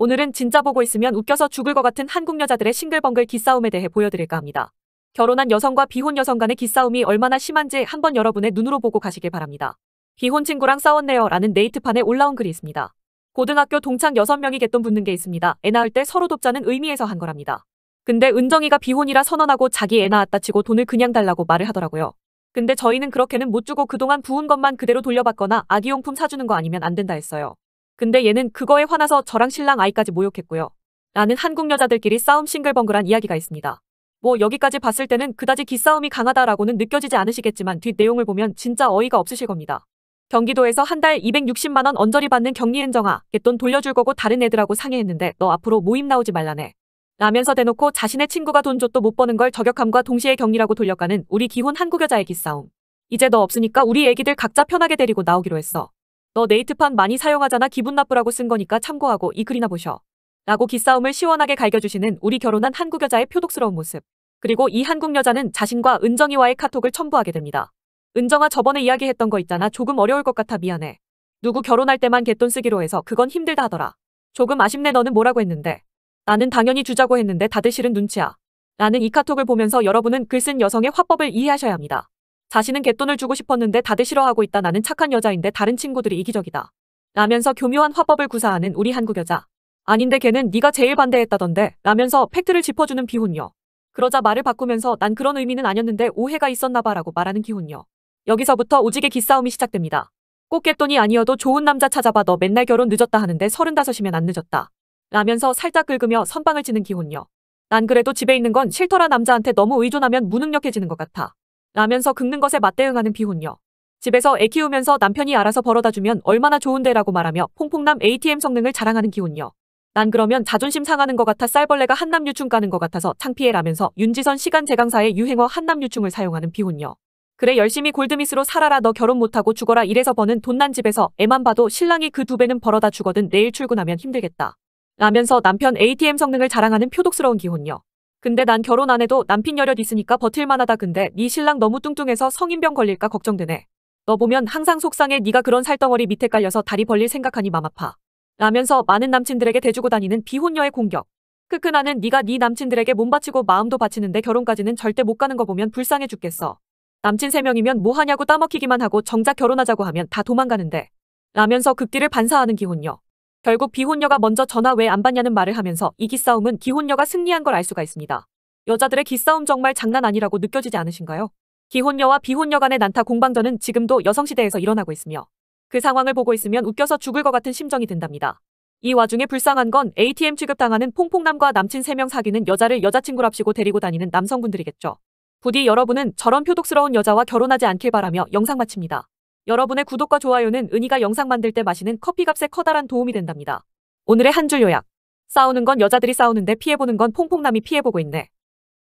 오늘은 진짜 보고 있으면 웃겨서 죽을 것 같은 한국 여자들의 싱글벙글 기싸움에 대해 보여드릴까 합니다. 결혼한 여성과 비혼 여성 간의 기싸움이 얼마나 심한지 한번 여러분의 눈으로 보고 가시길 바랍니다. 비혼 친구랑 싸웠네요 라는 네이트판에 올라온 글이 있습니다. 고등학교 동창 6명이 개똥 붙는 게 있습니다. 애 낳을 때 서로 돕자는 의미에서 한 거랍니다. 근데 은정이가 비혼이라 선언하고 자기 애 낳았다 치고 돈을 그냥 달라고 말을 하더라고요. 근데 저희는 그렇게는 못 주고 그동안 부은 것만 그대로 돌려받거나 아기용품 사주는 거 아니면 안 된다 했어요. 근데 얘는 그거에 화나서 저랑 신랑 아이까지 모욕했고요. 라는 한국 여자들끼리 싸움 싱글벙글한 이야기가 있습니다. 뭐 여기까지 봤을 때는 그다지 기싸움이 강하다라고는 느껴지지 않으시겠지만 뒷 내용을 보면 진짜 어이가 없으실 겁니다. 경기도에서 한 달 260만 원 언저리 받는 경리은정아 돈 돌려줄 거고 다른 애들하고 상의했는데 너 앞으로 모임 나오지 말라네. 라면서 대놓고 자신의 친구가 돈 줬도 못 버는 걸 저격함과 동시에 격리라고 돌려가는 우리 기혼 한국 여자의 기싸움. 이제 너 없으니까 우리 애기들 각자 편하게 데리고 나오기로 했어. 너 네이트판 많이 사용하잖아 기분 나쁘라고 쓴 거니까 참고하고 이 글이나 보셔. 라고 기싸움을 시원하게 갈겨주시는 우리 결혼한 한국 여자의 표독스러운 모습. 그리고 이 한국 여자는 자신과 은정이와의 카톡을 첨부하게 됩니다. 은정아 저번에 이야기했던 거 있잖아 조금 어려울 것 같아 미안해. 누구 결혼할 때만 갯돈 쓰기로 해서 그건 힘들다 하더라. 조금 아쉽네 너는 뭐라고 했는데. 나는 당연히 주자고 했는데 다들 싫은 눈치야. 라는 이 카톡을 보면서 여러분은 글 쓴 여성의 화법을 이해하셔야 합니다. 자신은 갯돈을 주고 싶었는데 다들 싫어하고 있다 나는 착한 여자인데 다른 친구들이 이기적이다. 라면서 교묘한 화법을 구사하는 우리 한국 여자. 아닌데 걔는 네가 제일 반대했다던데 라면서 팩트를 짚어주는 비혼녀. 그러자 말을 바꾸면서 난 그런 의미는 아니었는데 오해가 있었나봐 라고 말하는 기혼녀. 여기서부터 오직의 기싸움이 시작됩니다. 꼭 갯돈이 아니어도 좋은 남자 찾아봐 너 맨날 결혼 늦었다 하는데 서른다섯이면 안 늦었다. 라면서 살짝 긁으며 선방을 치는 기혼녀. 난 그래도 집에 있는 건 싫더라 남자한테 너무 의존하면 무능력해지는 것 같아. 라면서 긁는 것에 맞대응하는 비혼녀. 집에서 애 키우면서 남편이 알아서 벌어다 주면 얼마나 좋은데라고 말하며 퐁퐁남 ATM 성능을 자랑하는 기혼녀. 난 그러면 자존심 상하는 것 같아 쌀벌레가 한남 유충 까는 것 같아서 창피해라면서 윤지선 시간 재강사의 유행어 한남 유충을 사용하는 비혼녀. 그래 열심히 골드미스로 살아라 너 결혼 못하고 죽어라 이래서 버는 돈난 집에서 애만 봐도 신랑이 그 두 배는 벌어다 주거든 내일 출근하면 힘들겠다. 라면서 남편 ATM 성능을 자랑하는 표독스러운 기혼녀. 근데 난 결혼 안 해도 남편 여력 있으니까 버틸만하다 근데 네 신랑 너무 뚱뚱해서 성인병 걸릴까 걱정되네. 너 보면 항상 속상해 네가 그런 살덩어리 밑에 깔려서 다리 벌릴 생각하니 맘 아파. 라면서 많은 남친들에게 대주고 다니는 비혼녀의 공격. 크크 나는 네가 네 남친들에게 몸 바치고 마음도 바치는데 결혼까지는 절대 못 가는 거 보면 불쌍해 죽겠어. 남친 3명이면 뭐하냐고 따먹히기만 하고 정작 결혼하자고 하면 다 도망가는데. 라면서 극딜을 반사하는 기혼녀. 결국 비혼녀가 먼저 전화 왜 안 받냐는 말을 하면서 이 기싸움은 기혼녀가 승리한 걸 알 수가 있습니다. 여자들의 기싸움 정말 장난 아니라고 느껴지지 않으신가요? 기혼녀와 비혼녀 간의 난타 공방전은 지금도 여성시대에서 일어나고 있으며 그 상황을 보고 있으면 웃겨서 죽을 것 같은 심정이 든답니다. 이 와중에 불쌍한 건 ATM 취급당하는 퐁퐁남과 남친 3명 사귀는 여자를 여자친구랍시고 데리고 다니는 남성분들이겠죠. 부디 여러분은 저런 표독스러운 여자와 결혼하지 않길 바라며 영상 마칩니다. 여러분의 구독과 좋아요는 은희가 영상 만들 때 마시는 커피값에 커다란 도움이 된답니다. 오늘의 한 줄 요약. 싸우는 건 여자들이 싸우는데 피해보는 건 퐁퐁남이 피해보고 있네.